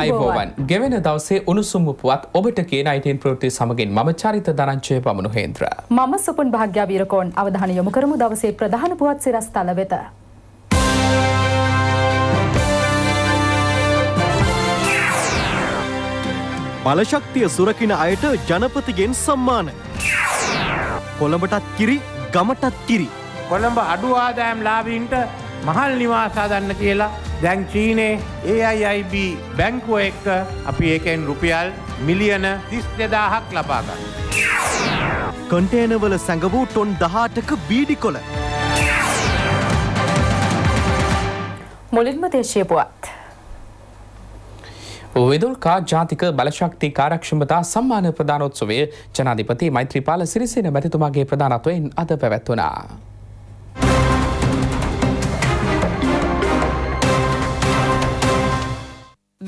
අයිබෝවන් ගෙවෙන දවසේ උණුසුම්ම පුවත් ඔබට කියන අයිටන් ප්‍රෘති සමගින් ම චරිත දරංචය පමණු හේන්ද්‍ර මම සුපන් භාග්‍යාවීරකෝන් අවධාන යොමු කරමු දවසේ ප්‍රධාන පුවත් සිරස්ථල වෙත. බලශක්තිය සුරකින අයට ජනපතිගෙන් සම්මාන. කොළඹටත් කිරි ගමටත් කිරි. කොළඹ අඩු ආදායම් ලාබීන්ට මහල් නිවාසාදන්න කියලා දැන් චීනේ AIIB බැංකුව එක්ක අපි ඒකෙන් රුපියල් මිලියන තිස් දෙදාහක් ලබාගන්න. කොන්ටේනවල සැඟවූ ටොන් දහටක බීඩි කොල. මුලින්ම දේශය පුවත්. වෙදුල්කා ජාතික බලශක්ති කාරක්ෂමතා සම්මාන ප්‍රධානොත්සවය ජනාධිපති මෛත්‍රීපාල සිරිසෙන මැතිතුමාගේ ප්‍රධානත්වයෙන් අද පැවැත්වනා.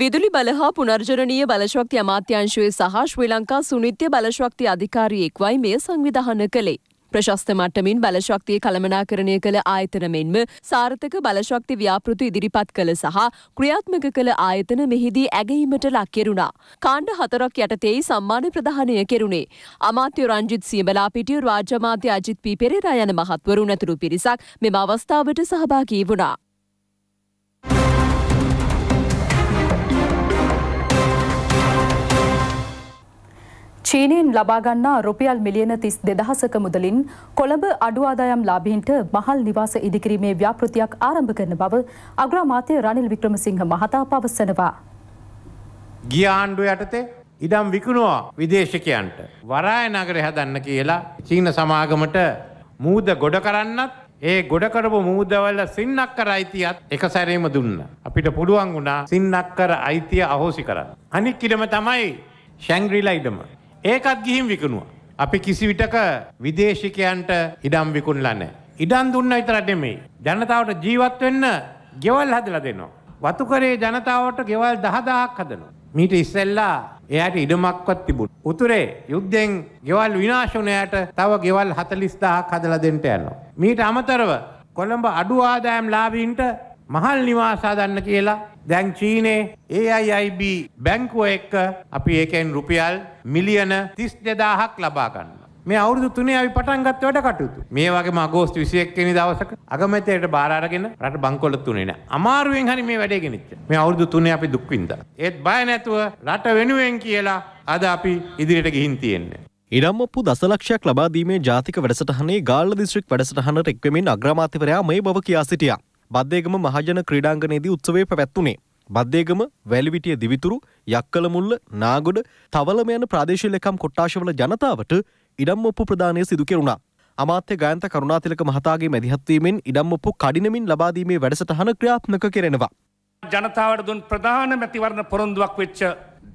විදුලි බල හා පුනර්ජනීය බලශක්ති අමාත්‍යංශයේ සහ ශ්‍රී ලංකා සුනිත්‍ය බලශක්ති අධිකාරියෙක්වයි මෙය සංවිධාන කළේ. ප්‍රශස්ත මට්ටමින් බලශක්තිය කළමනාකරණය කළ ආයතන මෙන්ම සාර්ථක බලශක්ති ව්‍යාපෘති ඉදිරිපත් කළ සහ ක්‍රියාත්මක කළ ආයතන මෙහිදී ඇගීමට ලක් කෙරුණා. කාණ්ඩ හතරක් යටතේයි සම්මාන ප්‍රදානය කෙරුණේ. අමාත්‍ය රංජිත් සියඹලා පිටිය රාජ්‍යමාත්‍ය අජිත් පී පෙරේරා යන මහත්වරුන් ඇතුළු පිරිසක් මෙම අවස්ථාවට සහභාගී වුණා. චීනයෙන් ලබාගන්නා රුපියල් මිලියන තිස් දෙදහසක මුදලින් කොළඹ අඩු ආදායම් ලාභීන්ට මහල් නිවාස ඉදිකිරීමේ ව්‍යාපෘතියක් ආරම්භ කරන බව අග්‍රාමාත්‍ය රනිල් වික්‍රමසිංහ මහතා පවසනවා. ගිය ආණ්ඩුව යටතේ ඉඩම් විකුණුවා විදේශකයන්ට වරාය නගරය හදන්න කියලා චීන සමාගමට මූද ගොඩ කරන්නත් ඒ ගොඩකරපු මූදවල සින්නක්කර අයිතියත් එක සැරේම දුන්න. අපිට පුළුවන් වුණා සින්නක්කර අයිතිය අහෝසි කරන්න. අනික් ඉඩම තමයි ශැංග්‍රීලා ඉඩම. ඒකත් ගිහින් විකුණුවා. අපි කිසිවිටක විදේශිකයන්ට ඉඩම් විකුණලා නැහැ. ඉඩම් දුන්න විතරක් නෙමෙයි. ජනතාවට ජීවත් වෙන්න ගෙවල් හදලා දෙනවා. වතුකරේ ජනතාවට ගෙවල් 10000ක් හදනවා. මීට ඉස්සෙල්ලා එයාට ඉඩමක්වත් තිබුණ. උතුරේ යුද්ධෙන් ගෙවල් විනාශුනයට තව ගෙවල් හතලිස්දාහක් හදල දෙන්ට යනවා. මීට අමතරව කොළඹ අඩු ආදායම් ලාබීන්ට මහල් නිවාස හදන්න කියලා දැන් චීනේ AIIB බැංකුව එක්ක අපි ඒකෙන් රුපියල් මිලියන 32000ක් ලබා ගන්නවා. මේ අවුරුදු තුනේ අපි පටන් ගත්ත වැඩ කටයුතු. මේ වගේම අගෝස්තු 21 වෙනි දවසක අගමැතියට බාර අරගෙන රට බංකොල තුනේ නෑ. අමාරුවෙන් හරි මේ වැඩේ ගෙනිච්ච. මේ අවුරුදු තුනේ අපි දුක් විඳා. ඒත් බය නැතුව රට වෙනුවෙන් කියලා අද අපි ඉදිරියට ගිහින් තියෙන්නේ. ඉඩම්මපු දසලක්ෂයක් ලබාදීමේ ජාතික වැඩසටහනේ ගාල්ල දිස්ත්‍රික් වැඩසටහන රෙක්වමින් අග්‍රමාත්‍යවරයා මේ බව කියා සිටියා. බද්දේගම මහජන ක්‍රීඩාංගණයේදී උත්සවය පැවැත්වුණේ. බද්දේගම වැලිවිටිය දිවිතුරු යක්කලමුල්ල නාගොඩ තවලම යන ප්‍රාදේශීය ලේකම් කොට්ටාශවල ජනතාවට ඉඩම් ඔප්පු ප්‍රදානය සිදු කෙරුණා. අමාත්‍ය ගායන්ත කරුණාතිලක මහතාගේ මැදිහත්වීමෙන් ඉඩම් ඔප්පු කඩිනමින් ලබා දීමේ වැඩසටහන ක්‍රියාත්මක කෙරෙනවා. ජනතාවට දුන් ප්‍රධාන මැතිවරණ පොරොන්දුවක් වෙච්ච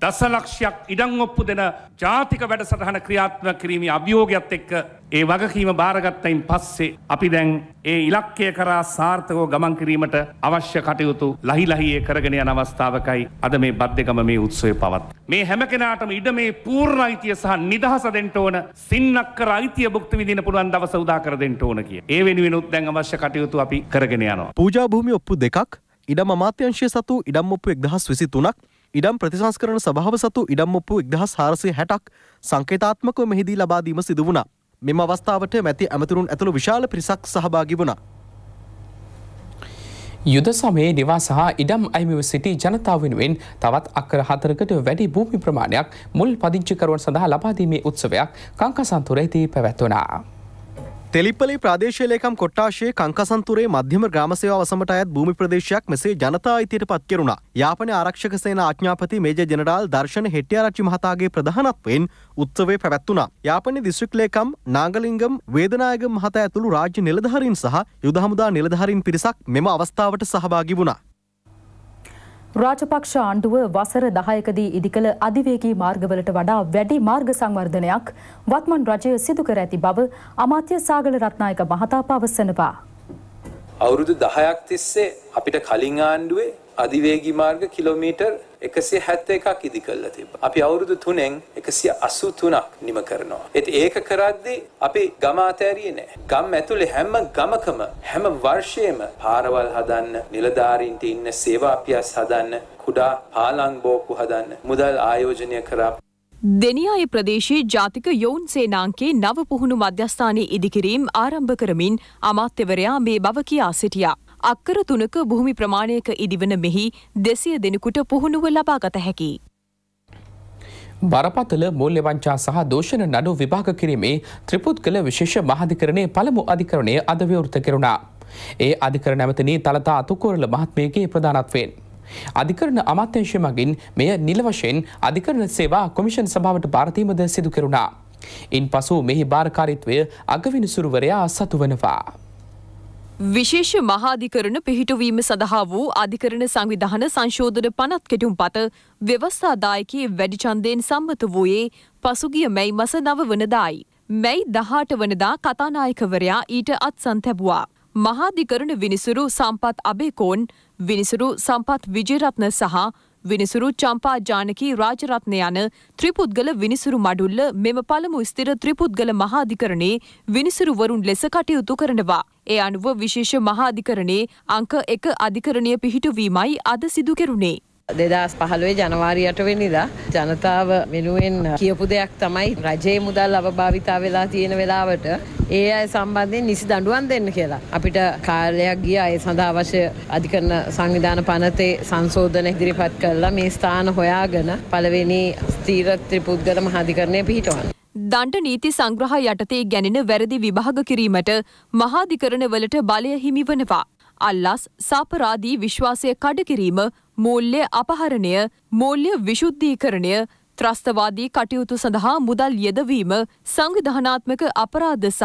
දසලක්ෂයක් ඉඩං ඔප්පු දෙන ජාතික වැඩසටහන ක්‍රියාත්ම කිරීමේ අභියෝගයක් එක්ක ඒ වගකීම භාරගත්තයින් පස්සේ අපි දැන් ඒ ඉලක්කය කරා සාර්ථකව ගමන් කිරීමට අවශ්‍ය කටයුතු ලහි ලහියේ කරගෙන යන අවස්ථාවකයි අද මේ බද්දගම මේ උත්සවය පවත්. මේ හැම කෙනාටම ඉඩ මේ පූර්ණ අයිතිය සහ නිදහස දෙන්න ඕන සින්නක්කර අයිතිය භුක්ති විඳින පුළුවන් දවස උදා කර දෙන්න ඕන කිය. ඒ වෙනුවෙනුත් දැන් අවශ්‍ය කටයුතු අපි කරගෙන යනවා. පූජා භූමි ඔප්පු දෙකක් ඉඩම අමාත්‍යංශය සතු ඉඩම් ඔප්පු 1023ක් ඉඩම් ප්‍රතිසංස්කරන සභාව සතු ඉඩම්මපු ඉක්දහස් හාරසය හැටක් සංකේතාත්මකව මෙහිදී ලබාදීම සිදු වුණා. මෙම අවස්ථාවට මැති ඇමතුරුන් ඇතුළු විශාල පිරිසක් සහභාගි වුණා. යුද සමයේ නිවා සහ ඉඩම් අයිමිව සිටි ජනතාව වෙනුවෙන් තවත් අක්කර හතරකට වැඩි භූමි ප්‍රමාණයක් මුල් පදිංචිකරුවන් සඳහා ලබාදීමේ උත්සවයක් කංකසන්තුරයිති පැවැත්වනා. තෙලිපලි ප්‍රදේශලේකම් කොට්ටාශයේ කංකසන්තුරේ මධ්‍යම ග්‍රාමසේවා වසමට අයත් භූමි ප්‍රදේශයක් මෙසේ ජනතා අයිතියට පත් කෙරුණා. යාපන ආරක්ෂක සේන ආඥාපති මේජර් ජෙනරාල් දර්ශන හෙට්ටිආරච්චි මහතාගේ ප්‍රධානත්වයෙන් උත්සවය පැවැත්වුණා. යාපනයේ දිස්ත්‍රික් ලේකම් නාගලිංගම් වේදනායගම් මහතා ඇතුළු රාජ්‍ය නිලධාරීන් සහ යුද හමුදා නිලධාරීන් පිරිසක් මෙම අවස්ථාවට සහභාගී වුණා. රාජපක්ෂ ආණ්ඩුව වසර 10කදී ඉදිකළ අධිවේගී මාර්ගවලට වඩා වැඩි මාර්ග සංවර්ධනයක් වත්මන් රජය සිදු කර ඇති බව අමාත්‍ය සාගල රත්නායක මහතා පවසනවා. අවුරුදු 10ක් තිස්සේ අපිට කලින් ආණ්ඩුවේ අධිවේගී මාර්ග කිලෝමීටර් 171ක් ඉදි කළා තිබ්බා. අපි අවුරුදු 3න් 183ක් නිම කරනවා. ඒත් ඒක කරද්දී අපි ගම අතෑරියේ නැහැ. ගම් ඇතුලේ හැම ගමකම හැම වර්ෂයේම පාරවල් හදන්න, නිලධාරීන්ට ඉන්න සේවා පියස් හදන්න, කුඩා පාලං බෝක්කු හදන්න, මුදල් ආයෝජනය කරා දෙනියාය ප්‍රදේශයේ ජාතික යොවුන් සේනාංකේ නව පුහුණු මධ්‍යස්ථානයේ ඉදිකිරීම් ආරම්භ කරමින් අමාත්‍යවරයා මේ බව කියා සිටියා. අක්කර තුනක භූමි ප්‍රමාණයක ඉදිවන මෙහි දෙසිය දෙනෙකුට පුහුණුව ලබාගත හැකි. බරපතල මූල්‍යවංචා සහ දෝෂණ නඩු විභාග කිරීමේ ත්‍රිපුද්ගල විශේෂ මහධිකරණය පළමු අධිකරණය අද විවෘත කෙරුණා. ඒ අධිකර නැමතිනී තලතා අතුකෝරල මහත්මයගේ ප්‍රධානත්වයෙන්. අධිකරණ අමාත්‍යංශය මගින් මෙය නිල වශයෙන් අධිකරණ සේවා කොමිෂන් සභාවට භාරතීමද සිදු කරුණා. ඉන් පසු මෙහි භාරකාරිත්වය අගවිනිසුරුවරයා සතු වනවා. විශේෂ මහාධිකරණ පිහිටුවීම සඳහා වූ අධිකරණ සංවිධාන සංශෝධන පනත් කෙටුම් පත ව්‍යවස්ථාදායකයේ වැඩිචන්දයෙන් සම්මත වූයේ පසුගිය මැයි මස නව වනදායි. මැයි දහට වනදා කතානායකවරයා ඊට අත්සන් තැබවා. මහාධිකරණ විනිසුරු සම්පත් අබේකෝන් විනිසුරු සම්පත් විජයරත්න සහ විනිසුරු චම්පා ජානකී රාජරත්න යන ත්‍රිපුද්ගල විනිසුරු මඩුල්ල මෙම පළමු ස්ථිර ත්‍රිපුද්ගල මහාධිකරණේ විනිසුරුවරුන් ලෙස කටයුතු කරනවා. ඒ අනුව විශේෂ මහාධිකරණේ අංක එක අධිකරණය පිහිටුවීමයි අද සිදු කෙරුණේ. දෙදස් පහළුවේ ජනවාරියට වෙනිදා ජනතාව වෙනුවෙන් කියපු දෙයක් තමයි රජයේ මුදල් අවභාවිතා වෙලා තියෙන වෙලාවට ඒ අය සම්බන්ධයෙන් නිසි දඩුවන් දෙන්න කියලා. අපිට කාලයක් ගිය අය සඳහා අවශ්‍ය අධිකරන සංවිධාන පනතේ සංශෝධන ඉදිරිපත් කරලා මේ ස්ථාන හොයාගෙන පළවෙනි ස්තීර ත්‍රිපුද්ගල මහාධිකරණය පිහිටවන්න. දණ්ඩ නීති සංග්‍රහ යටතේ ගැනෙන වැරදි විභාග කිරීමට මහාධිකරණවලට බලය හිමි වනවා. අල්ලස් සාපරාදී විශ්වාසය කඩකිරීම මූල්‍ය අපහරණය මූල්‍ය විශුද්ධීකරණය ත්‍රස්තවාදී කටයුතු සඳහා මුදල් යෙදවීම සංවිධානාත්මක අපරාධ සහ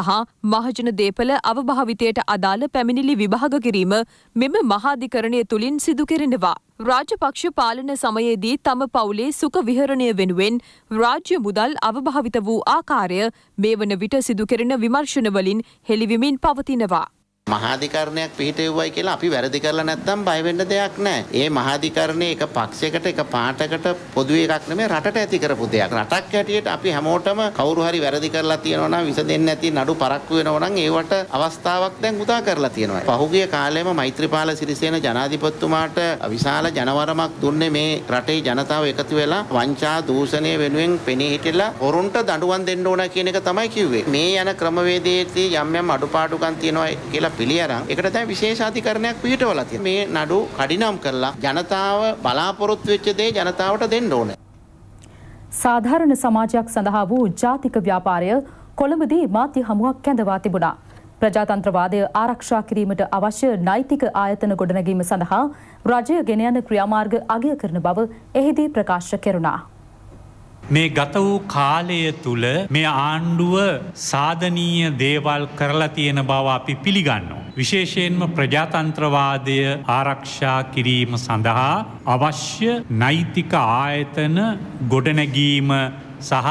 මහජන දේපල අවභාවිතයට අදාළ පැමිණිලි විභාග කිරීම මෙම මහාධිකරණය තුළින් සිදු කෙරෙනවා. රාජපක්ෂ පාලන සමයේදී තම පවුලේ සුඛ විහරණය වෙනුවෙන් රාජ්‍ය මුදල් අවභාවිත වූ ආකාරය මේ වන විට සිදු කෙරෙන විමර්ශනවලින් හෙළිවිමින් පවතිනවා. මහාධිකරණයක් පිහිටෙව්වයි කියලා අපි වැරදි කරලා නැත්නම් බය වෙන්න දෙයක් නැහැ. ඒ මහාධිකරණය එක පක්ෂයකට එක පාටකට පොදු එකක් නෙමෙයි රටට ඇති කරපු දෙයක්. රටක් හැටියට අපි හැමෝටම කවුරු හරි වැරදි කරලා තියෙනවා නම් විසඳෙන්නේ නැති නඩු පරක්කු වෙනවා නම් ඒවට අවස්ථාවක් දැන් උදා කරලා තියෙනවා. පහුගිය කාලෙම මෛත්‍රීපාල සිරිසේන ජනාධිපතිතුමාට විශාල ජනවරමක් දුන්නේ මේ රටේ ජනතාව එකතු වෙලා වංචා දූෂණය වෙනුවෙන් පෙනී හිටලා හොරුන්ට දඬුවම් දෙන්න ඕන කියන එක තමයි කිව්වේ. මේ යන ක්‍රමවේදයේදී යම් යම් අඩුපාඩුකම් තියෙනවා කියලා පිරිසක් පිළියරන් එකට දැන් විශේෂ අධිකරණයක් පිටවලා තියෙනවා. මේ නඩු කඩිනම් කරලා ජනතාව බලාපොරොත්තු වෙච්ච දේ ජනතාවට දෙන්න ඕනේ. සාධාරණ සමාජයක් සඳහා වූ ජාතික ව්‍යාපාරය කොළඹදී මාධ්‍ය හමුවක් කැඳවා තිබුණා. ප්‍රජාතන්ත්‍රවාදය ආරක්ෂා කිරීමට අවශ්‍ය නෛතික ආයතන ගොඩනැගීම සඳහා රජය ගෙන යන ක්‍රියාමාර්ග අගය කරන බව එහිදී ප්‍රකාශ කෙරුණා. මේ ගත වූ කාලය තුළ මේ ආණ්ඩුව සාධනීය දේවල් කරලා තියෙන බව අපි පිළිගන්නවා. විශේෂයෙන්ම ප්‍රජාතන්ත්‍රවාදය ආරක්ෂා කිරීම සඳහා අවශ්‍ය නෛතික ආයතන ගොඩනැගීම සහ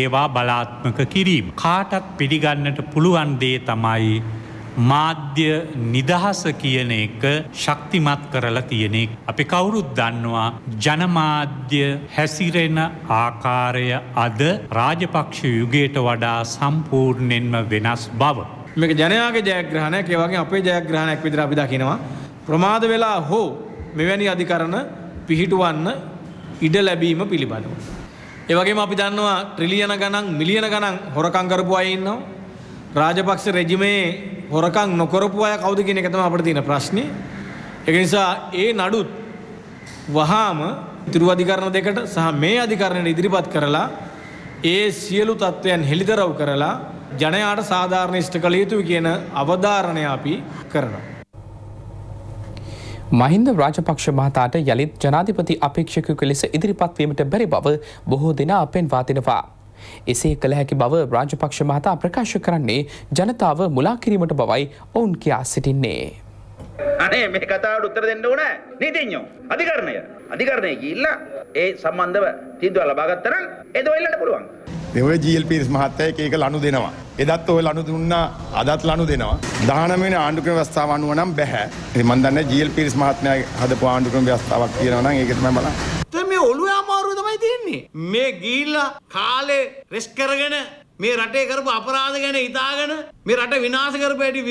ඒවා බලාත්මක කිරීම. කාටත් පිළිගන්නට පුළුවන් දේ තමයි මාධ්‍ය නිදහස කියන එක ශක්තිමත් කරලා තියෙනෙක්. අපි කවුරුත් දන්නවා ජනමාධ්‍ය හැසිරෙන ආකාරය අද රාජපක්ෂ යුගයට වඩා සම්පූර්ණයෙන්ම වෙනස් බව. මේක ජනයාගේ ජයග්‍රහණයක් ඒවගේ අපේ ජයග්‍රහණයක් විදිර අපි දකිනවා. ප්‍රමාද වෙලා හෝ මෙවැනි අධිකරණ පිහිටුවන්න ඉඩ ලැබීම පිළිබඳව. ඒවගේම අපි දන්නවා ට්‍රිලියන ගණන් මිලියන ගණන් හොරකංකරපු අයඉන්නවා. රාජපක්ෂ රෙජිමේ හොරකං නොකරපු අය කවුද කියන එක තම අපට තියෙන ප්‍රශ්නේ. ඒක නිසා ඒ නඩුත් වහාම ඉතුරු අධිකරණ දෙකට සහ මේ අධිකරණයට ඉදිරිපත් කරලා ඒ සියලු තත්ත්වයන් හෙළිදරව් කරලා ජනයාට සාධාරණ ඉෂ්ට කළ යුතුයි කියන අවධාරණය අපි කරනවා. මහින්ද රාජපක්ෂ මහතාට යළිත් ජනාධිපති අපේක්ෂකයකු ලෙස ඉදිරිපත්වීමට බැරි බව බොහෝ දෙනා පෙන්වා තිනවා. එසේ කළ හැකි බව රාජපක්ෂ මහතා ප්‍රකාශ කරන්නේ ජනතාව මුලා කිරීමට බවයි ඔවුන් කියා සිටින්නේ. අනේ මේ කතාවට උත්තර දෙන්න ඕන නීතිඥෝ අධිකරණය අධිකරණය ගිහිල්ලා ඒ සම්බන්ධව තීන්දුවක් ලබා ගත්තා නම් ඒ දොයිලන්න පුළුවන් දෙවය ජල් පිරිස් මහත්තයක ඒක ලනු දෙනවා. එදත් ඔය ලනු දුන්නා අදත් ලනු දෙනවා. දානමෙන ආණ්ඩුක්‍රම ව්‍යවස්ථාව අනුව නම් බැහැ. මන් දන්න ජල් පිරිස් මහත්මයා හදපු ආණ්ඩුක්‍රම ව්‍යවස්ථාවක් තියෙනවා නම් ඒක තමයි බලන්න. මේ ඔළුව අමාරුව තමයි තියෙන්නේ. මේ ගිහිල්ලා කාලේ රෙස් කරගෙන මේ රටේ කරපු අපරාධ ගැන හිතාගෙන මේ රට විනාශ කරපු හැටි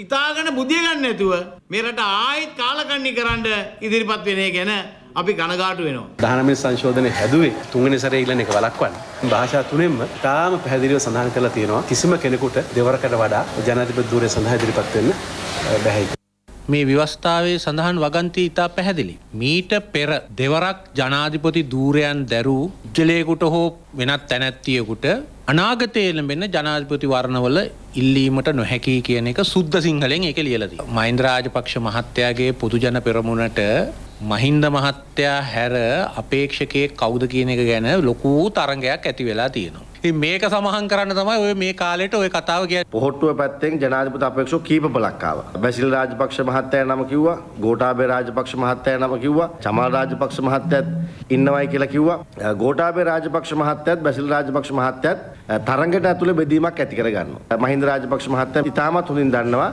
හිතාගෙන බුදිය ගන්න නැතුව මේ රට ආයෙත් කාලකන්ණි කරන්න ඉදිරිපත් වෙන එක ගැන අපි ගණගාටු වෙනවා. දහනමේ සංශෝධනය හැදුවේ තුන්වෙනි සැරේ ඉල්ලන එක වළක්වන්න. භාෂා තුනෙන්ම තාම පැහැදිලිව සඳහන් කරලා තියෙනවා කිසිම කෙනෙකුට දෙවරකට වඩා ජනාධිපති ධූරය සඳහා ඉදිරිපත් වෙන්න බැහැ. මේ ව්‍යවස්ථාවේ සඳහන් වගන්තී ඉතා පැහැදිලි. මීට පෙර දෙවරක් ජනාධිපති ධූරයන් දැරූ ජලයකුට හෝ වෙනත් තැනැත්තියකුට අනාගතයලඹෙන ජනාධපති වරණවල ඉල්ලීමට නොහැකි කියන එක සුද්ද සිංහලෙන් එක ලියලද. මයින්ද්‍රාජපක්ෂ මහත්තයාගේ පොදුජන පෙරමුණට මහින්ද මහත්තයා හැර අපේක්ෂකයේ කෞුද කියන එක ගැන ලොකූ තරගයක් ඇති වෙලා තියෙනවා. මේක සමහන් කරන්න තමයි ඔය මේ කාලෙට ඔය කතාව කිය පොහොට්ටුව පැත්තෙන් ජනාධිපති අපේක්ෂ කීප බලක්කාව බැසිල් රාජපක්ෂ මහත්තය නම කිව්වා ගෝටාබේ රාජපක්ෂ මහත්තය නම කිව්වා චමල් රාජපක්ෂ මහත්තයත් ඉන්නවයි කියලා කිව්වා ගෝටාබේ රාජපක්ෂ මහත්තයත් බැසිල් රාජපක්ෂ මහත්තයත් තරගට ඇතුළ බෙදීමක් ඇති කරගන්න මහින්ද රාජපක්ෂ මහත්තය ඉතාමත් හොඳින් දන්නවා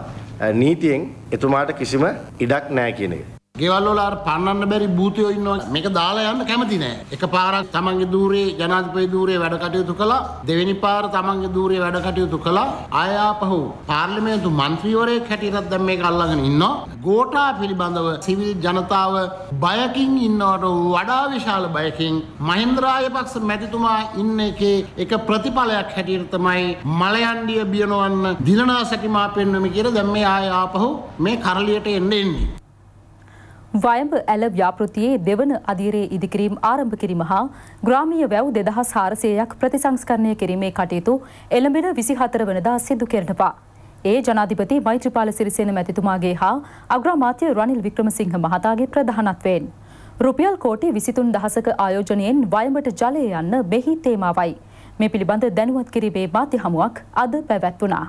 නීතියෙන් එතුමාට කිසිම ඉඩක් නෑ කියන එක. ගෙවල් වල අර පන්නන්න බැරි භූතයෝ ඉන්නවා. මේක දාලා යන්න කැමති නෑ. එක පාරක් තමන්ගේ দূරේ ජනාධිපති দূරේ වැඩ කටයුතු කළා. දෙවෙනි පාර තමන්ගේ দূරේ වැඩ කටයුතු කළා. ආය ආපහු පාර්ලිමේන්තු മന്ത്രിවරයෙක් හැටියට දැන් මේක අල්ලගෙන ඉන්නවා. ගෝඨා පිළිබඳව සිවිල් ජනතාව බයකින් ඉන්නවට වඩා විශාල බයකින් මහින්ද රාජපක්ෂ මැතිතුමා ඉන්න එකේ එක ප්‍රතිඵලයක් හැටියට තමයි මලයන්ඩිය බියනවන්න දිනනා සැටිමා පෙන්වම කියලා දැන් මේ ආය ආපහු මේ කරලියට එන්න එන්නේ වයඹ ඇල ව්‍යාපෘතියේ දෙවන අධීරයේ ඉදිකිරීම් ආරම්භ කිරීම හා ග්‍රාමීය වැව් දෙදහස් හාරසයයක් ප්‍රතිසංස්කරණය කිරීමේ කටයුතු එළඹෙන විසිහතර වනදා සිදු කරනවා. ඒ ජනාධිපති මෛත්‍රපාල සිරිසේන මැතිතුමාගේ හා අග්‍රාමාත්‍ය රනිල් වික්‍රමසිංහ මහතාගේ ප්‍රධානත්වයෙන්. රුපියල් කෝටි විසිතුන් දහසක ආයෝජනයෙන් වයඹට ජලය යන්න බෙහි තේමාවයි. මේ පිළිබඳ දැනුවත් කිරීමේ මාධ්‍ය හමුවක් අද පැවැත්වුණා.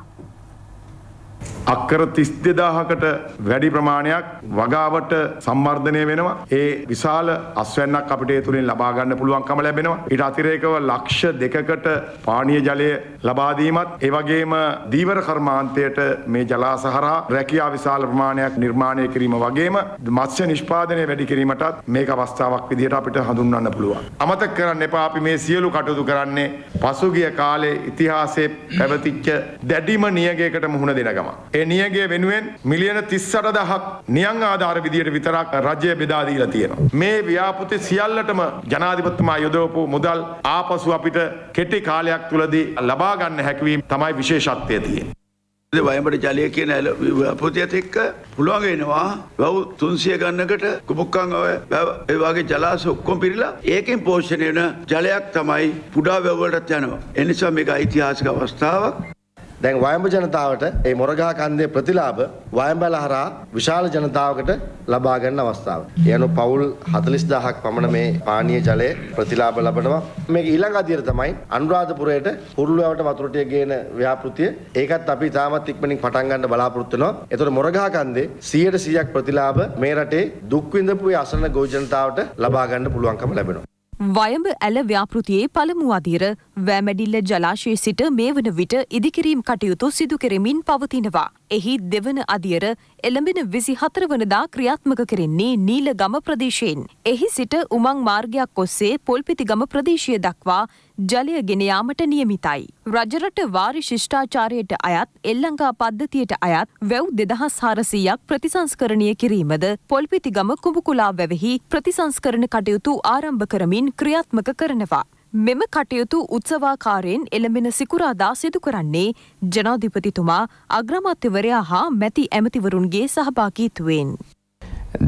අක්කර 32000කට වැඩි ප්‍රමාණයක් වගාවට සම්වර්ධනය වෙනවා. ඒ විශාල අස්වැන්නක් අපිට ඒ තුලින් ලබා ගන්න පුළුවන්කම ලැබෙනවා. ඊට අතිරේකව ලක්ෂ දෙකකට පානීය ජලය ලබා දීමත් ඒ වගේම දීවර කර්මාන්තයට මේ ජලාශ හරහා රැකියා විශාල ප්‍රමාණයක් නිර්මාණය කිරීම වගේම මත්ස්‍ය නිෂ්පාදනය වැඩි කිරීමටත් මේක අවස්ථාවක් විදිහට අපිට හඳුන්වන්න පුළුවන්. අමතක කරන්න එපා අපි මේ සියලු කටයුතු කරන්නේ පසුගිය කාලේ ඉතිහාසයේ පැවතිච්ච දැඩිම නියගයකට මුහුණ දෙන ගමන්. යනවා. ඒ නියගේ වෙනුවෙන් මිලියන 38000ක් නියං ආධාර විදියට විතරක් රජය බෙදා දීලා තියෙනවා. මේ ව්‍යාපෘති සියල්ලටම ජනාධිපතිතුමා යොදවපු මුදල් ආපසු අපිට කෙටි කාලයක් තුලදී ලබා ගන්න හැකියවීම තමයි විශේෂත්වය තියෙන්නේ. වයඹට ජලය කියන පොතියත් එක්ක පුළුවන් වෙනවා වැව් 300 ගන්නකට කුමුක්කන් ඔය ඒ වගේ ජලාශ ඔක්කොම පිරিলা ඒකෙන් පෝෂණය වෙන ජලයක් තමයි පුඩා වැව් වලටත් යනවා ඒ නිසා මේක ඓතිහාසික අවස්ථාවක් දැන් වයඹ ජනතාවට මේ මොරගහ කන්දේ ප්‍රතිලාභ වයඹල හරහා විශාල ජනතාවකට ලබා ගන්න අවස්ථාව. යනු පවුල් 40000ක් පමණ මේ පානීය ජලය ප්‍රතිලාභ ලබනවා. මේක ඊළඟ අදියර තමයි අනුරාධපුරයට හුරුලුවට වතුර ටික ගේන ව්‍යාපෘතිය. ඒකත් අපි තාමත් ඉක්මනින් පටන් ගන්න බලාපොරොත්තු වෙනවා. ඒතකොට මොරගහ කන්දේ 100%ක් ප්‍රතිලාභ මේ රටේ දුක් විඳපු අසරණ ගොවි ජනතාවට ලබා ගන්න පුළුවන්කම ලැබෙනවා. වයඹ ඇල ව්‍යාපෘතියේ පළමු අදියර වෑමැඩිල්ල ජලාශයේ සිට මේ වන විට ඉදිකිරීම් කටයුතු සිදු කෙරෙමින් පවතිනවා. එහි දෙවන අදියර එළඹෙන විසි හතරවනදා ක්‍රියාත්මක කරෙන්නේ නීල ගම ප්‍රදේශයෙන්. එහි සිට උමං මාර්ගයක් ඔස්සේ පොල්පිති ගම ප්‍රදේශය දක්වා ජලය ගෙනයාමට නියමිතයි. රජරට වාරි ශිෂ්ඨාචාරයට අයත් එල්ලංකා පද්ධතියට අයත් වැව් දෙදහස් හාරසීයක් ප්‍රතිසංස්කරණය කිරීමද පොල්පිති ගම කුඹකුලා වැවෙහි ප්‍රතිසංස්කරණ කටයුතු ආරම්භ කරමින් ක්‍රියාත්මක කරනවා. මෙම කටයුතු උත්සවාකාරයෙන් එළඹෙන සිකුරාදා සිදු කරන්නේ ජනාධිපතිතුමා අග්‍රමත්‍යවරයා හා මැති ඇමතිවරුන්ගේ සහභාගීත්වයෙන්.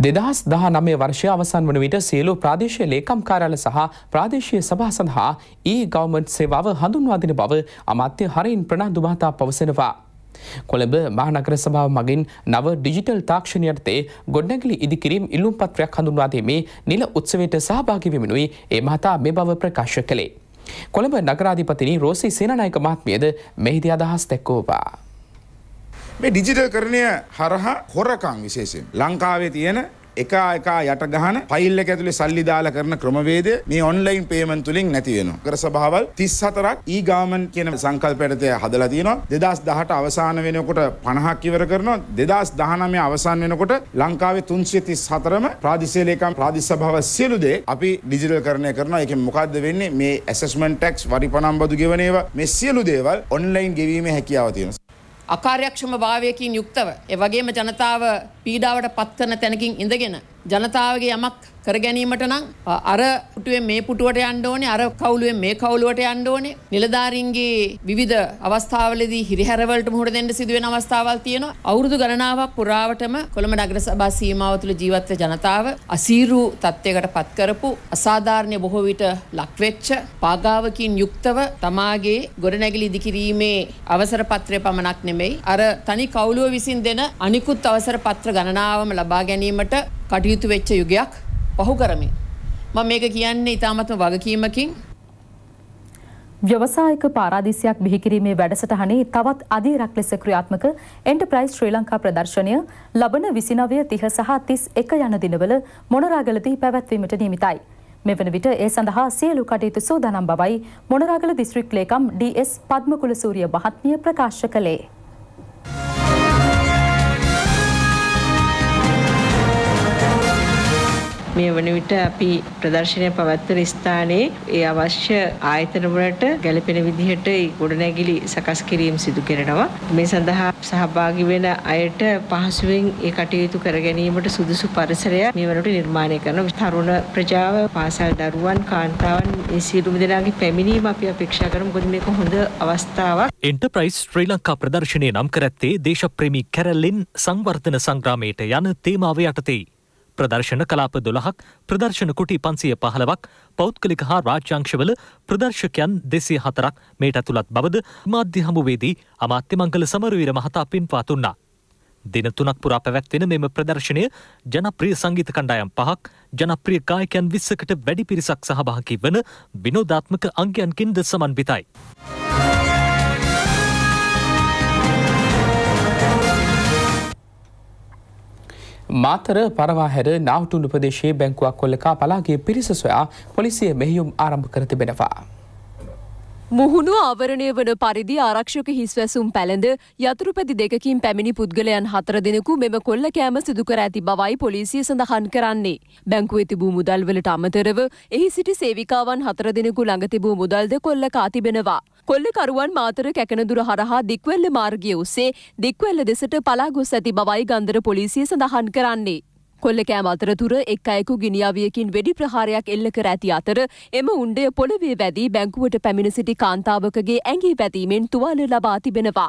දෙදහස් දහ නමේ වර්ෂය අවසන් වන විට සියලු ප්‍රාදේශය ලේකම් කාරල සහ ප්‍රාදේශය සභා සඳහා ඒ ගවමට් සේවාව හඳුන්වාදින බව අමත්‍ය හරයින් ප්‍රනා දුමාතා පවසනවා. කොළඹ මහනගර සභාව මගින් නව ඩිජිටල් තාක්ෂණයටතේ ගොඩනැගලි ඉදිකිරීම් ඉල්ලුම් පත්‍රයක් හඳුන්වාදීමේ නිල උත්සවයට සහභාගිවමිනුයි ඒ මහතා මේ බව ප්‍රකාශ කළේ. කොළඹ නගරාධිපතිනි රෝසි සේනනායක මහත්මියද මෙහිදි අදහස් දැක්කෝවා. මේ ඩිජිටල් කරණය හරහා හොරකං විශේෂෙන් ලංකාවේ තියෙන එක එක යට ගහන ෆයිල් එක ඇතුලේ සල්ලි දාලා කරන ක්‍රමවේදය මේ ඔන්ලයින් පේමන්ට් තුලින් නැති වෙනවා. කර සභාවල් 34ක් ඊගාමන් කියන සංකල්පයට තේ හදලා තියෙනවා. 2018 අවසාන වෙනකොට 50ක් ඉවර කරනවා. 2019 අවසන් වෙනකොට ලංකාවේ 334ම ප්‍රාදේශීය ලේකම් ප්‍රාදේශ සභාව සියලු දේ අපි ඩිජිටල් කරණය කරනවා. ඒකෙන් මොකද්ද වෙන්නේ? මේ ඇසස්මන්ට් ටැක්ස් වරි පනම් බදු ගෙවන ඒවා මේ සියලු දේවල් ඔන්ලයින් ගෙවීමේ හැකියාව තියෙනවා. අකාර්යක්ෂම භාවයකින් යුක්තව, ඒ වගේම ජනතාව පීඩාවට පත් කරන තැනකින් ඉඳගෙන ජනතාවගේ යමක් කර ගැනීමට නම් අර පුටුවේ මේ පුටුවට යන්න ඕනේ අර කවුලුවේ මේ කවුලුවට යන්න ඕනේ නිලධාරීන්ගේ විවිධ අවස්ථාවලදී හිරිහැරවලට මුහුණ දෙන්න සිදුවෙන අවස්ථාවල් තියෙනවා අවුරුදු ගණනාවක් පුරාවටම කොළඹ නගර සභා සීමාව තුළ ජීවත් ජනතාව අසීරු තත්ත්වයකට පත් කරපු අසාධාරණ බොහෝ විට ලක්වෙච්ච පාගාවකින් යුක්තව තමාගේ ගොඩනැගිලි ඉදිකිරීමේ අවසර පත්‍රය පමණක් නෙමෙයි අර තනි කවුලුව විසින් දෙන අනිකුත් අවසර පත්‍ර ගණනාවම ලබා ගැනීමට කටයුතු වෙච්ච යුගයක් පහු කරමින්. මම මේක කියන්නේ ඉතාමත්ම වගකීමකින් ව්‍යවසායක පාරාදිසියක් බිහිකිරීමේ වැඩසටහනේ තවත් අධීරක් ලෙස ක්‍රියාත්මක එන්ටප්‍රයිස් ශ්‍රී ලංකා ප්‍රදර්ශනය ලබන විසිනවය තිහ සහ තිස් එක යන දිනවල මොනරාගලදී පැවැත්වීමට නීමිතයි. මෙවන විට ඒ සඳහා සියලු කටයුතු සූදානම් බවයි මොනරාගල දිස්ත්‍රික් ලේකම් ඩස් පද්මකුල සූරිය මහත්මිය ප්‍රකාශ කළේ. මේ වන විට අපි ප්‍රදර්ශනය පවත්වන ස්ථානයේ ඒ අවශ්‍ය ආයතන වලට ගැළපෙන විදිහට ඒ ගොඩනැගිලි සකස් කිරීම සිදු කරනවා. මේ සඳහා සහභාගී වෙන අයට පහසුවෙන් ඒ කටයුතු කර ගැනීමට සුදුසු පරිසරය මේ වනට නිර්මාණය කරන තරුණ ප්‍රජාව, පාසල් දරුවන්, කාන්තාවන් මේ සියලුම දෙනාගේ පැමිණීම අපි අපේක්ෂා කරමු. මොකද මේක හොඳ අවස්ථාවක්. එන්ටර්ප්‍රයිස් ශ්‍රී ලංකා ප්‍රදර්ශනය නම් කරත්තේ දේශප්‍රේමී කැරලින් සංවර්ධන සංග්‍රාමයට යන තේමාව යටතේ ප්‍රදර්ශන කලාප දොළහක් ප්‍රදර්ශන කුටි පන්සිය පහලවක් පෞද්ගලික හා රාජ්‍යංශවල ප්‍රදර්ශකයන් දෙසේ හතරක් මේට ඇතුළත් බවද මාධ්‍ය හමුවේදී අමාත්‍ය මංගල සමරවීර මහතා පින් පාතුන්නා. දින තුනක් පුරා පැවැත්වෙන මෙම ප්‍රදර්ශනය ජනප්‍රිය සංගීත කණ්ඩායම් පහක් ජනප්‍රිය ගායකයන් විස්සකට වැඩි පිරිසක් සහභාගී වන විනෝදාත්මක අංගයන්කින්ද සමන්විතයි. මාතර පරවාහැර නාවටුන් ප්‍රදේශයේ බැංකුවක් කොල්ලකා පලාගේ පිරිස සොයා පොලිසිය මෙහියුම් ආරම්භ කර තිබෙනවා. මුහුණු ආවරණය වන පරිදි ආරක්ෂක හිස්වැසුම් පැළඳ යතුරුපැති දෙකින් පැමිණි පුද්ගලයන් හතර දෙනෙකු මෙම කොල්ල කෑම සිදුකර ඇති බවයි පොලිසිය සඳහන් කරන්නේ. බැංකුවේ තිබූ මුදල්වලට අමතරව එහි සිටි සේවිකාවන් හතර දෙනෙකු ළඟ තිබූ මුදල්ද කොල්ල කාතිබෙනවා. කොල්ලකරුවන් මාතර කැකන දුර හරහා දික්වැල්ල මාර්ගය ඔස්සේ දික්වැල්ල දෙසට පලාගොස් ඇති බවයි ගන්දර පොලිසිය සඳහන් කරන්නේ. කොල්ලකෑම අතරතුර එක් අයකු ගිනිියාවියකින් වැඩි ප්‍රහාරයක් එල්ල කර ඇති අතර එම උන්ඩය පොළවේ වැදී බැංකුවට පැමිණ සිටි කාන්තාවකගේ ඇගේ පැතීමෙන් තුවාල ලබා තිබෙනවා.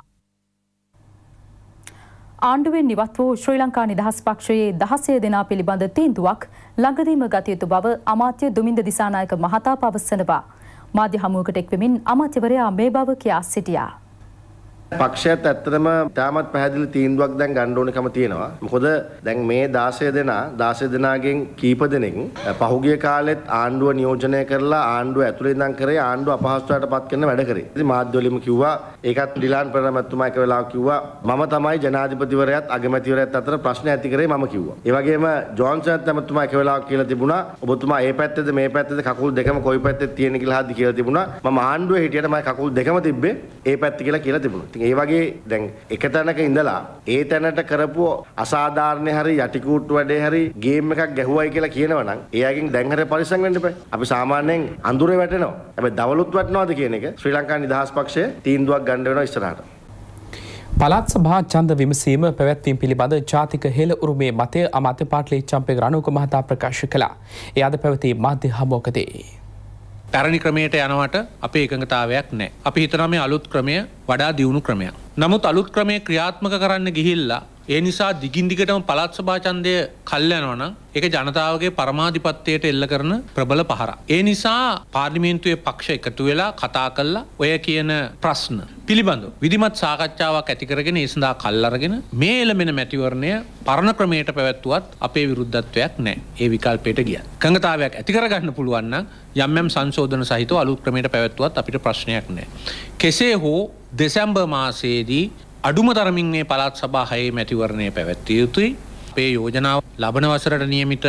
ආණ්ඩුවෙන් නිවත් වූ ශ්‍රී ලංකා නිදහස් පක්ෂයේ දහසය දෙනා පිළිබඳ තීන්දුවක් ළඟදීම ගතයුතු බව අමාත්‍ය දුමින්ද දිසානායක මහතා පවස්සනවා. මාධ්‍ය හමුවකට එක්වමින් අමාත්‍යවරයා මේ බව කියා සිටියා. පක්ෂයත් ඇත්තටම ඉතාමත් පැහැදිලි තීන්දුවක් දැන් ගන්න ඕනකම තියෙනවා. මොකද දැන් මේ 16 දෙනා 16 දෙනාගෙන් කීප දෙනෙක් පහුගිය කාලෙත් ආණ්ඩුව නියෝජනය කරලා ආණ්ඩුව ඇතුළේ ඉඳන් කරේ ආණ්ඩුව අපහසුතාවට පත් කරන වැඩ කරේ. ඉතින් මාධ්‍යවලින්ම කිව්වා ඒකත් ඩිලාන් ප්‍රණමතුමා එක වෙලාවක කිව්වා මම තමයි ජනාධිපතිවරයාත් අගමැතිවරයාත් අතර ප්‍රශ්න ඇති කරේ මම කිව්වා. ඒ වගේම ජෝන්සන් ඇමතුමා එක වෙලාවක කියලා තිබුණා ඔබතුමා මේ පැත්තේද මේ පැත්තේද කකුල් දෙකම කොයි පැත්තේ තියෙන කියලා හදි කියලා තිබුණා. මම ආණ්ඩුවේ හිටියට මම කකුල් දෙකම තිබ්බේ ඒ පැත්ත කියලා කියලා තිබුණා. ඒ වගේ දැන් එක තැනක ඉඳලා ඒ තැනට කරපු අසාධාරණ හරි යටිකූට් වැඩේ හරි ගේම් එකක් ගැහුවයි කියලා කියනවනම් එයාගෙන් දැන් හරි පරිස්සම් වෙන්න බෑ. අපි සාමාන්‍යයෙන් අඳුරේ වැටෙනවා. හැබැයි දවලුත් වටනවාද කියන එක ශ්‍රී ලංකා නිදහස් පක්ෂය තීන්දුවක් ගන්න වෙනවා ඉස්සරහට. පළත් සභා චන්ද විමසීම පැවැත්වීම් පිළිබඳ ජාතික හෙළ උරුමේ මතය අමාත්‍ය පාටලි චම්පේ රණුක මහතා ප්‍රකාශ කළා. එයාද පැවති මාධ්‍ය හමෝකදේ. පැරණි ක්‍රමයට යනවට අපේ එකඟතාවයක් නෑ. අපි හිතන මේ අලුත් ක්‍රමය වඩා දියුණු ක්‍රමයක්. නමුත් අලුත් ක්‍රමය ක්‍රියාත්මක කරන්න ගිහිල්ලා ඒ නිසා දිගින් දිගටම පළාත් සභා ඡන්දය කල් යනවා නම් ඒක ජනතාවගේ පරමාධිපත්‍යයට එල්ල කරන ප්‍රබල පහරක්. ඒ නිසා පාර්ලිමේන්තුවේ පක්ෂ එකතු වෙලා කතා කළා ඔය කියන ප්‍රශ්න පිළිබඳව විධිමත් සාකච්ඡාවක් ඇති කරගෙන ඒ සඳහා කල් අරගෙන මේ එළමෙන මැතිවරණය පරණ ක්‍රමයට පැවැත්වුවත් අපේ විරුද්ධත්වයක් නැහැ. ඒ විකල්පයට ගියා. කඟතාවයක් ඇති කරගන්න පුළුවන් නම් යම් යම් සංශෝධන සහිතව අලුත් ක්‍රමයට පැවැත්වුවත් අපිට ප්‍රශ්නයක් නැහැ. කෙසේ හෝ දෙසැම්බර් මාසයේදී අඩුම තරමින් මේ පළාත් සභා හයේ මැතිවරණය පැවැත්විය යුතුයි. අපේ යෝජනාව ලබන වසරට නියමිත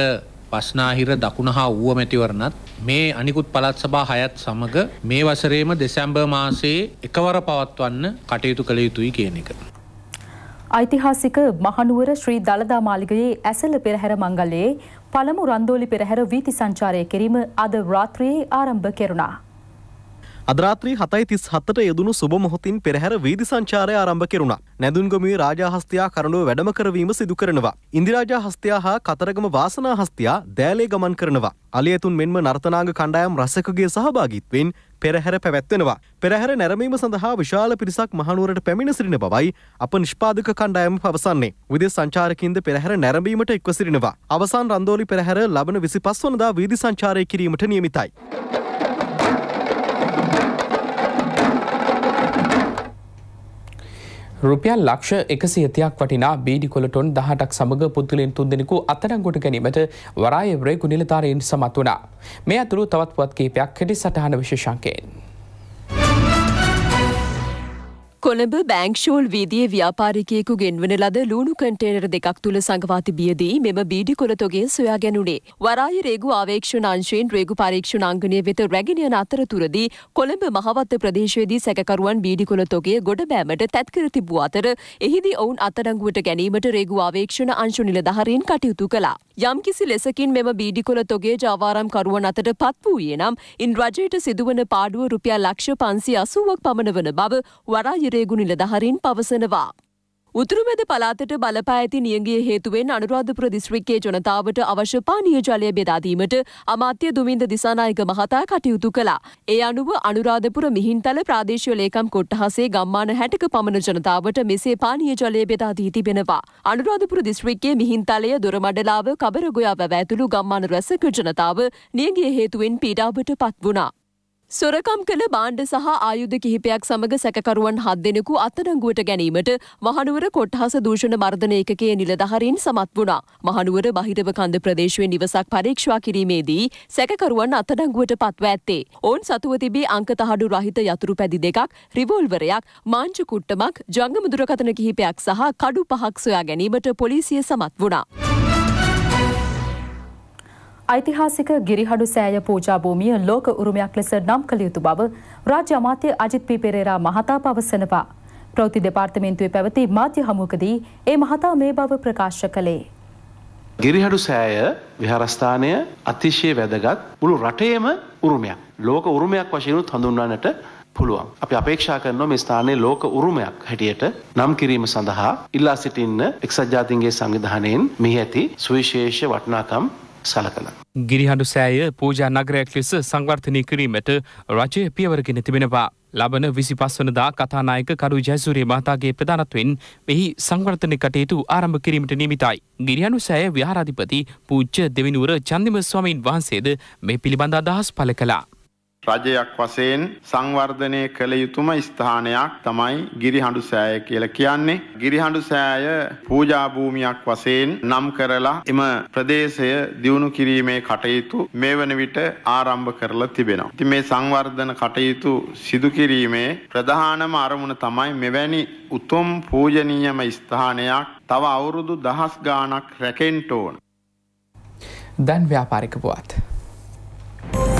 පස්නාහිර දකුණ හා වුව මැතිවරණත් මේ අනිකුත් පළත් සභා හයත් සමඟ මේ වසරේම දෙසැම්බර් මාසයේ එකවර පවත්වන්න කටයුතු කළ යුතුයි කියන එක. ඓතිහාසික මහනුවර ශ්‍රී දළදා මාලිගයේ ඇසල පෙරහැර මංගලයේ පළමු රන්දෝලි පෙරහැර වීති සංචාරය කිරීම අද රාත්‍රියේ ආරම්භ කෙරුණා. අදරාත්‍රී හතයි තිස් හත්තට යෙදුණු සුබ මොහොතින් පෙරහැර වීදි සංචාරය ආරම්භ කෙරුණා. නැදුන්ගොමේ රාජාහස්තයා කරඬුව වැඩම කරවීම සිදු කරනවා. ඉන්දිරාජා හස්තයා හා කතරගම වාසනා හස්තයා දෑලේ ගමන් කරනවා. අලියතුන් මෙන්ම නර්තනාංග කණ්ඩායම් රසකගේ සහභාගිත්වෙන් පෙරහැර පැවැත්වෙනවා. පෙරහැර නැරමීම සඳහා විශාල පිරිසක් මහනුවරට පැමිණ සිටින බවයි අප නිෂ්පාදක කණ්ඩායම පවසන්නේ. විදෙස් සංචාරකින්ද පෙරහැර නැරඹීමට එක්ව සිටිනවා. අවසාන රන්දෝලි පෙරහැර ලබන 25 වනදා වීදි සංචාරය කිරීමට නියමිතයි. රුපියල් ලක්ෂ එකසිහතියක් වටිනා බීඩිකොල ටොන් දහටක් සමඟ පුද්ගලෙන් තුන්දෙනෙකු අතනංගොට ගැනීමට වරාය වරයකු නිලධාරයෙන් සමත් වනා. මේ අතුරු තවත් පුවත් කීපයක් හෙටි සටහන විශේෂංකයෙන්. කොළඹ බෑංක්ෂෝල් වීදිය ව්‍යාපාරිකයෙකු ගෙන්වන ලද ලූුණු කටේනර දෙකක් තුළ සඟවාති බියදී මෙම බීඩි කොළතොගේ සොයා ගැනුණේ. වරාය රේගු ආවේක්ෂණංශයෙන් රේගු පරීක්ෂණ අංගනය වෙත රැගෙනයන අතරතුරදී කොළඹ මහවත්ත ප්‍රදේශයේදී සැකරුවන් බීඩි කොළතොගේ ගොඩ බෑමට තැත්කර තිබූ අතර එහිදී ඔවුන් අතරංගුවට ගැනීමට රේගු ආවේක්ෂණ අංශු නිලධහරින් කටයුතු කළා. යම්කිසි ලෙසකින් මෙම බීඩි කොළතොගේ ජාවාරම්කරුවන් අතට පත් වූයේ නම් ඉන් රජයට සිදුවන පාඩුව රුපියල් ලක්ෂ පන්සි අසුවක් පමණ වන බව වරාය මන්ත්‍රී ගුණිලධහරින් පවසනවා. උතුරුමැද පලාතට බලපා ඇති නියගේ හේතුවෙන් අනුරාධපුර දිස්ත්‍රික්කේ ජනතාවට අවශ්‍ය පානීය ජලය බෙදාදීමට අමාත්‍ය දුමින්ද දිසානායක මහතා කටයුතු කළා. ඒ අනුව අනුරාධපුර මිහින්තල ප්‍රාදේශීය ලේකම් කොට්ටහසේ ගම්මාන 60ක පමණ ජනතාවට මෙසේ පානීය ජලය බෙදා දී තිබෙනවා. අනුරාධපුර දිස්ත්‍රික්කයේ මිහින්තලය දොරමඩලාව කබරගොයා වැව ඇතුළු ගම්මාන රැසක ජනතාව නියගේ හේතුවෙන් පීඩාවට පත් වුණා. සොරකම් කළ බාණ්ඩ සහ ආයුධ කිහිපයක් සමඟ සැකකරුවන් හත් දෙනෙකු අත්අඩංගුවට ගැනීමට මහනුවර කොට්ටහස දූෂණ මර්ධන ඒකකයේ නිලධහරින් සමත් වුණා. මහනුවර බහිරව කන්ද ප්‍රදේශයේ නිවසක් පරීක්ෂා කිරීමේදී සැකකරුවන් අත්අඩංගුවට පත්ව ඇත්තේ. ඔවුන් සතුව තිබී අංක තහඩු රහිත යතුරු පැදි දෙකක්, රිවෝල්වරයක්, මාංචු කුට්ටමක්, ජංගම දුරකථන කිහිපයක් සහ කඩු පහක් සොයා ගැනීමට පොලිසිය සමත් වුණා. ඓතිහාසික ගිරිහඩු සෑය පූජා භූමිය ලෝක උරුමයක් ලෙස නම් කළ යුතු බව රාජ්‍ය අමාත්‍ය අජිත් පී පෙරේරා මහතා පවසනවා. ප්‍රවෘත්ති දෙපාර්තමේන්තුවේ පැවති මාධ්‍ය හමුවකදී ඒ මහතා මේ බව ප්‍රකාශ කළේ. ගිරිහඩු සෑය විහාරස්ථානය අතිශය වැදගත් මුළු රටේම උරුමයක් ලෝක උරුමයක් වශයනුත් හඳුන්වන්නට පුළුවන්. අපි අපේක්ෂා කරනවා මේ ස්ථානයේ ලෝක උරුමයක් හැටියට නම් කිරීම සඳහා ඉල්ලා සිටින්න එක්සත් ජාතීන්ගේ සංවිධානයෙන් මෙහි ඇති සුවිශේෂ වටිනාකම් සලකලා. ගිරිහඬු සෑය පූජා නගරයක් ලෙස සංවර්ධනය කිරීමට රජය පියවරගෙන තිබෙනවා. ලබන විසි පස්වනදා කතානායක කරු ජැසුරේ මහතාගේ ප්‍රධානත්වෙන් මෙහි සංවර්ධන කටයුතු ආරම්භ කිරීමට නිමිතයි. ගිරියනු සෑය විහාරාධිපති පූච්ච දෙවිනුවර චන්දිම ස්වමීන් වහන්සේද මේ පිළිබඳ අදහස් පළ කලා. රජයක් වශයෙන් සංවර්ධනය කළ යුතුම ස්ථානයක් තමයි ගිරිහඬු සෑය කියලා කියන්නේ. ගිරිහඬු සෑය පූජා භූමියක් වශයෙන් නම් කරලා එම ප්‍රදේශය දියුණු කිරීමේ කටයුතු මේ වන විට ආරම්භ කරලා තිබෙනවා. ඉතින් මේ සංවර්ධන කටයුතු සිදු කිරීමේ ප්‍රධානම අරමුණ තමයි මෙවැනි උතුම් පූජනීයම ස්ථානයක් තව අවුරුදු දහස් ගාණක් රැකෙන්න ඕන. දැන් ව්‍යාපාරික පුවත්. thank you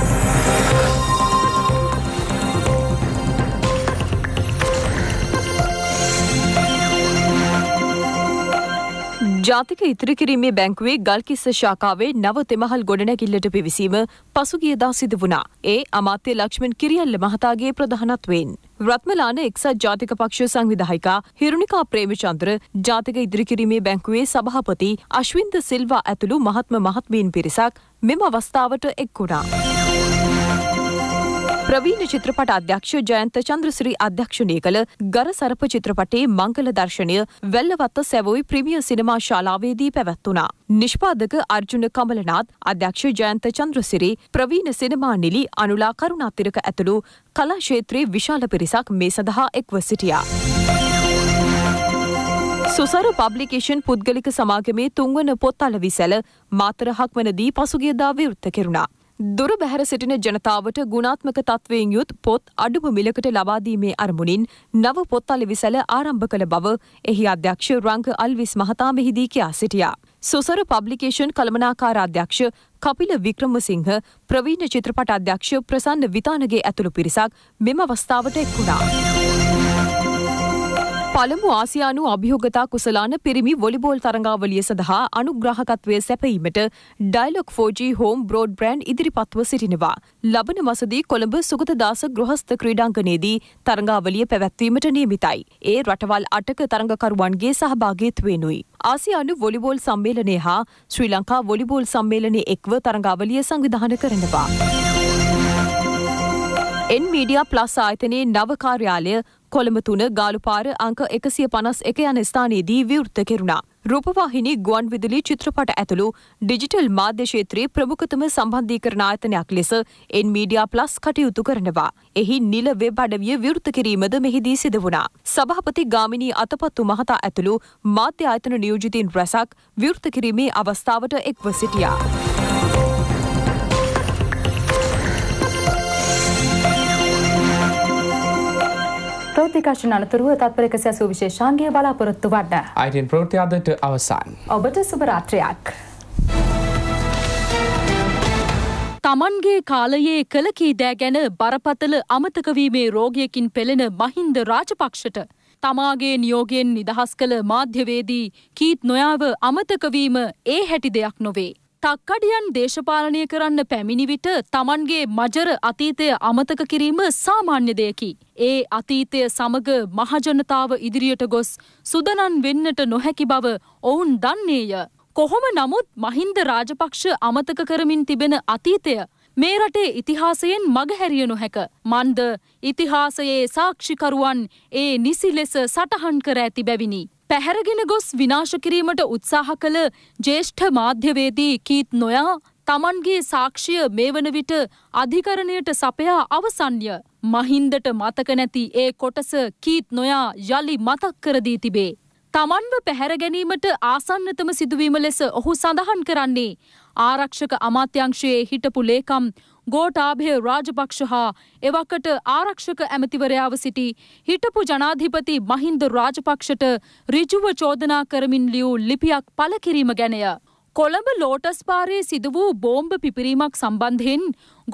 ජාතික ඉතිරි කිරීමේ බැංකුවේ ගල්කිස්ස ශාකාවේ නව තෙමහල් ගොඩනැගිල්ලට පිවිසීම පසුගියදා සිදු වුණා. ඒ අමාත්‍ය ලක්ෂ්මන් කිරියල්ල මහතාගේ ප්‍රධානත්වයෙන්. රත්මලාන එක්සත් ජාතික පක්ෂ සංවිධායිකා හිරුණිකා ප්‍රේමචන්ද්‍ර ජාතික ඉදිරිකිරීමේ බැංකුවේ සභහපති අශ්වින්ද සිල්වා ඇතුළු මහත්ම මහත්මීන් පිරිසක් මෙම අවස්ථාවට එක් වුණා. ප්‍රවීණ චිත්‍රපට අධ්‍යක්ෂ ජයන්ත චන්ද්‍රසිරි අධ්‍යක්ෂණය කළ ගර සරප චිත්‍රපටේ මංගල දර්ශනය වැල්ලවත්ත සැවොයි ප්‍රිමිය සිනමා ශාලාවේදී පැවැත්වුණා. නිෂ්පාදක අර්ජුන කමලනාත් අධ්‍යක්ෂ ජයන්ත චන්ද්‍රසිරි ප්‍රවීණ සිනමා නිලි අනුලා කරුණාතිරක ඇතුළු කලාශේත්‍රයේ විශාල පිරිසක් මේ සඳහා එක්ව සිටියා. සුසර පබ්ලිකේෂන් පුද්ගලික සමාගමේ තුන්වන පොත් අලවිසැල මාතර හක්වනදී පසුගියදා විවෘත්ත කෙරුණා. දුර බැහැර සිටින ජනතාවට ගුණාත්මක තත්වයෙන් යුත් පොත් අඩුම මිලකට ලබා දීමේ අරමුණින් නව පොත් අලිවිසල ආරම්භ කළ බව එහි අධ්‍යක්ෂ රංග අල්විස් මහතා මෙහිදී කියා සිටියා. සුසර පබ්ලිකේෂන් කළමනාකාර අධ්‍යක්ෂ කපිල වික්‍රමසිංහ ප්‍රවීණ චිත්‍රපට අධ්‍යක්ෂ ප්‍රසන්න විතානගේ ඇතුළු පිරිසක් මෙම අවස්ථාවට එක් වුණා. පළමු ආසියානු අභියෝගතා කුසලාන පිරිමි වොලිබෝල් තරඟාවලිය සඳහා අනුග්‍රහකත්වය සැපීමට Dialog four G home broadband ඉදිරිපත්ව සිටිනවා. ලබන මසදී කොළඹ සුගතදාස ගෘහස්ත ක්‍රීඩංගනයේදී තරඟාවලිය පැවැත්වීමට නියමිතයි. ඒ රටවල් අටක තරඟකරුවන්ගේ සහභාගේත්වෙනුයි. ආසියානු වොලිබෝල් සම්මේලනය හා ශ්‍රී ලංකා වොලිබෝල් සම්මේලනය එක්ව තරඟාවලිය සංවිධාන කරනවා. එන් මීඩියා ප්ලස් ආයතනයේ නවකාර්යාලය කොළඹ තුන ගාලුපාර අංක එකසිය පනස් එක යන ස්ථානයේදී විවෘත කෙරුණා. රූපවාහිනි ගුවන් විදුලි චිත්‍රපට ඇතුළු ඩිජිටල් මාධ්‍ය ක්ෂේත්‍රයේ ප්‍රමුඛතම සම්බන්ධීකරණ ආයතනයක් ලෙස එන් මීඩියා ප්ලස් කටයුතු කරනවා. එහි නිල වෙබ් අඩවිය විවෘත කිරීමද මෙහිදී සිදු වුණා. සභාපති ගාමිණී අතපත්තු මහතා ඇතුළු මාධ්‍ය ආයතන නියෝජිතින් රැසක් විවෘත කිරීමේ අවස්ථාවට එක්ව සිටියා. ප්‍රෞතිකශන අනතුරුව තත්පර එක සැසූ විශේෂාන්ගේ බලාපොරොත්තු වන්න. අයිටන් ප්‍රෘතියාදට අවසන්. ඔබට සුභරාත්‍රයක්. තමන්ගේ කාලයේ කළ කීදෑ ගැන බරපතල අමතකවීමේ රෝගයකින් පෙළෙන මහින්ද රාජපක්ෂට. තමාගේ නියෝගෙන් නිදහස් කළ මාධ්‍යවේදී කීත් නොයාව අමතකවීම ඒ හැටි දෙයක් නොවේ. තක්කඩියන් දේශපාලනය කරන්න පැමිණි විට තමන්ගේ මජර අතීතය අමතක කිරීම සාමාන්‍ය දෙයකි. ඒ අතීතය සමග මහජනතාව ඉදිරියට ගොස් සුදනන් වෙන්නට නොහැකි බව ඔවුන් දන්නේය. කොහොම නමුත් මහින්ද රාජපක්ෂ අමතක කරමින් තිබෙන අතීතය මේ රටේ ඉතිහාසයෙන් මගහැරිය නොහැක. මන්ද ඉතිහාසයේ සාක්ෂිකරුවන් ඒ නිසි ලෙස සටහන් කර ඇති බැවිනි. පැහැරගෙන ගොස් විනාශ කිරීමට උත්සාහ කළ ජේෂ්ඨ මාධ්‍යවේදී කීත් නොයා තමන්ගේ සාක්ෂිය මේ වන විට අධිකරණයට සපයා අවසන්ය මහින්දට මතක නැති ඒ කොටස කීත් නොයා යළි මතක් කරදී තිබේ. තමන්ව පැහැරගැනීමට ආසන්නතම සිදුවීම ලෙස ඔහු සඳහන් කරන්නේ ආරක්ෂක අමාත්‍යංශයේ හිටපු ලේකම් ගෝටාභය රාජපක්ෂ හා එවකට ආරක්ෂක ඇමතිවරයාව සිටි හිටපු ජනාධිපති මහින්ද රාජපක්ෂට ඍජුව චෝදනා කරමින් ලියූ ලිපියක් පළ කිරීම ගැනය. කොළඹ ලෝටස් පාරේ සිදු වූ බෝම්බ පිපිරීමක් සම්බන්ධයෙන්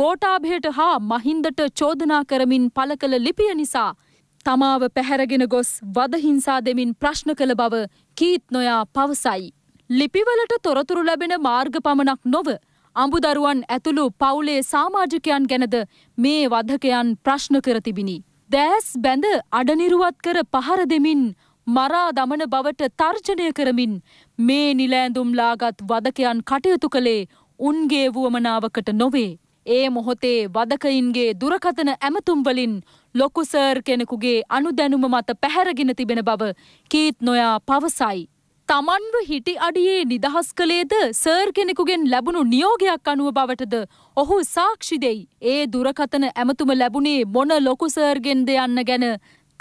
ගෝටාභයට හා මහින්දට චෝදනා කරමින් පළ කළ ලිපිය නිසා තමාව පැහැරගෙන ගොස් වදහිංසා දෙමින් ප්‍රශ්න කළ බව කීත් නොයා පවසයි. ලිපිවලට තොරතුරු ලැබෙන මාර්ග පමණක් නොව අඹුදරුවන් ඇතුළු පවුලේ සාමාජිකයන් ගැනද මේ වධකයන් ප්‍රශ්න කර තිබිණි. දෑස් බැඳ අඩනිරුවත් කර පහර දෙමින් මරා දමන බවට තර්ජනය කරමින් මේ නිලෑඳුම්ලාගත් වදකයන් කටයුතු කළේ උන්ගේ වුවමනාවකට නොවේ. ඒ මොහොතේ වදකයින්ගේ දුරකතන ඇමතුම්වලින් ලොකුසර් කෙනෙකුගේ අනුදැනුම මත පැහැරගෙන තිබෙන බව කීත් නොයා පවසයි. තමන්ව හිටි අඩියේ නිදහස් කළේද සර් කෙනෙකුගෙන් ලැබුණු නියෝගයක් අනුව බවටද ඔහු සාක්ෂි දෙයි. ඒ දුරකතන ඇමතුම ලැබුණේ මොන ලොකු සර්ගෙන්ද යන්න ගැන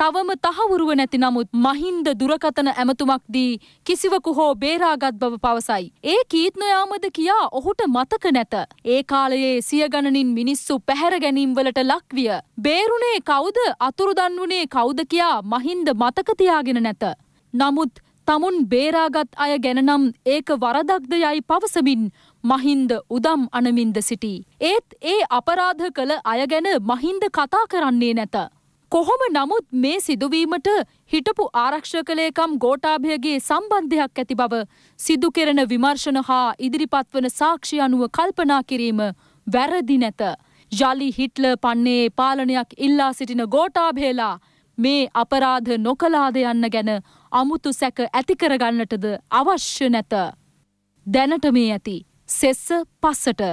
තවම තහවුරුව නැති නමුත් මහින්ද දුරකතන ඇමතුමක් දී කිසිවකු හෝ බේරාගත් බව පවසයි. ඒ කීත්නයාමද කියා ඔහුට මතක නැත. ඒ කාලයේ සියගණනින් මිනිස්සු පැහැර ගැනීම්වලට ලක්විය. බේරුණේ කවුද අතුරුදන් වුණේ කවුද කියා මහින්ද මතකතියාගෙන නැත. නමුත් තමුන් බේරාගත් අය ගැනනම් ඒක වරදක්ද යයි පවසමින් මහින්ද උදම් අනමින්ද සිටි. ඒත් ඒ අපරාධ කළ අය ගැන මහින්ද කතා කරන්නේ නැත. කොහොම නමුත් මේ සිදුවීමට හිටපු ආරක්ෂකලේකම් ගෝටාභයගේ සම්බන්ධයක් ඇති බව සිදු කෙරෙන විමර්ශන හා ඉදිරිපත්වන සාක්ෂි අනුව කල්පනා කිරීම වැරදි නැත. ජලි හිට්ල පන්නේ පාලනයක් ඉල්ලා සිටින ගෝටාභේලා මේ අපරාධ නොකලාද යන්න ගැන අමුතු සැක ඇතිකරගන්නටද අවශ්‍ය නැත. දැනට මේ ඇති සෙස්ස පස්සට.